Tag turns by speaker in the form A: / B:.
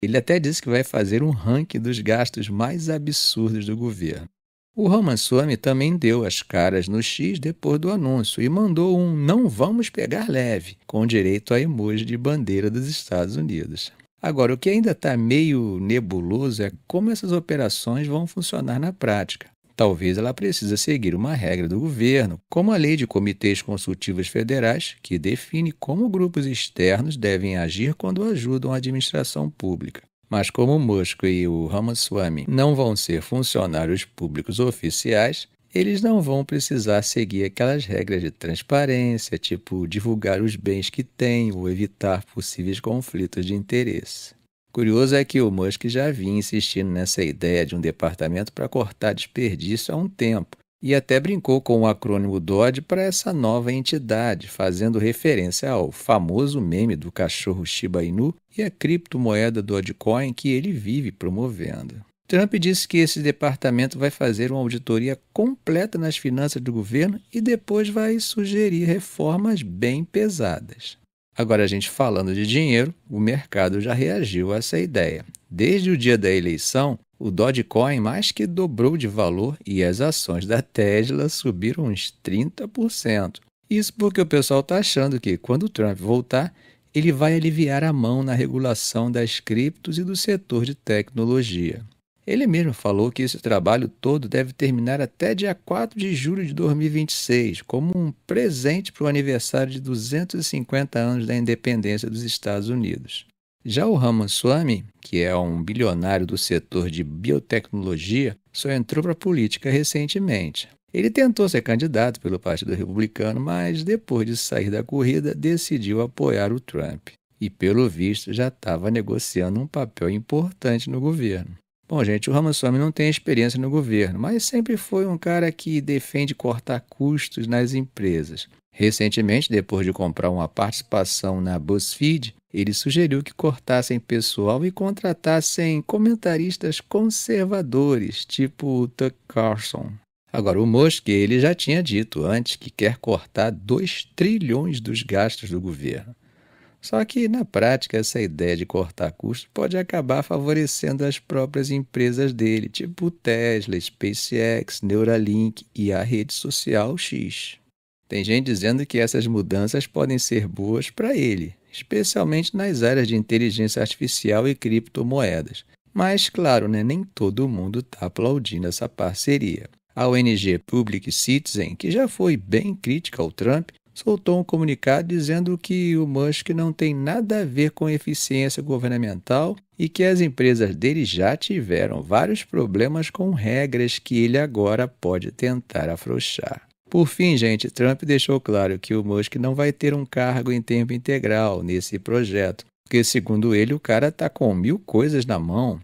A: Ele até disse que vai fazer um ranking dos gastos mais absurdos do governo. O Ramaswamy também deu as caras no X depois do anúncio e mandou um Não Vamos Pegar Leve, com direito a emoji de bandeira dos Estados Unidos. Agora, o que ainda está meio nebuloso é como essas operações vão funcionar na prática. Talvez ela precise seguir uma regra do governo, como a Lei de Comitês Consultivos Federais, que define como grupos externos devem agir quando ajudam a administração pública. Mas como o Mosco e o Ramaswamy não vão ser funcionários públicos oficiais, eles não vão precisar seguir aquelas regras de transparência, tipo divulgar os bens que têm ou evitar possíveis conflitos de interesse. Curioso é que o Musk já vinha insistindo nessa ideia de um departamento para cortar desperdício há um tempo e até brincou com o acrônimo DOD para essa nova entidade, fazendo referência ao famoso meme do cachorro Shiba Inu e a criptomoeda Dogecoin que ele vive promovendo. Trump disse que esse departamento vai fazer uma auditoria completa nas finanças do governo e depois vai sugerir reformas bem pesadas. Agora, a gente falando de dinheiro, o mercado já reagiu a essa ideia. Desde o dia da eleição, o Dogecoin mais que dobrou de valor e as ações da Tesla subiram uns 30%. Isso porque o pessoal está achando que, quando o Trump voltar, ele vai aliviar a mão na regulação das criptos e do setor de tecnologia. Ele mesmo falou que esse trabalho todo deve terminar até dia 4 de julho de 2026, como um presente para o aniversário de 250 anos da independência dos Estados Unidos. Já o Ramaswamy, que é um bilionário do setor de biotecnologia, só entrou para a política recentemente. Ele tentou ser candidato pelo Partido Republicano, mas depois de sair da corrida, decidiu apoiar o Trump. E, pelo visto, já estava negociando um papel importante no governo. Bom, gente, o Ramaswamy não tem experiência no governo, mas sempre foi um cara que defende cortar custos nas empresas. Recentemente, depois de comprar uma participação na BuzzFeed, ele sugeriu que cortassem pessoal e contratassem comentaristas conservadores, tipo Tuck Carlson. Agora, o Mosque ele já tinha dito antes que quer cortar 2 trilhões dos gastos do governo. Só que, na prática, essa ideia de cortar custos pode acabar favorecendo as próprias empresas dele, tipo Tesla, SpaceX, Neuralink e a rede social X. Tem gente dizendo que essas mudanças podem ser boas para ele, especialmente nas áreas de inteligência artificial e criptomoedas. Mas, claro, né, nem todo mundo está aplaudindo essa parceria. A ONG Public Citizen, que já foi bem crítica ao Trump, soltou um comunicado dizendo que o Musk não tem nada a ver com eficiência governamental e que as empresas dele já tiveram vários problemas com regras que ele agora pode tentar afrouxar. Por fim, gente, Trump deixou claro que o Musk não vai ter um cargo em tempo integral nesse projeto, porque, segundo ele, o cara está com mil coisas na mão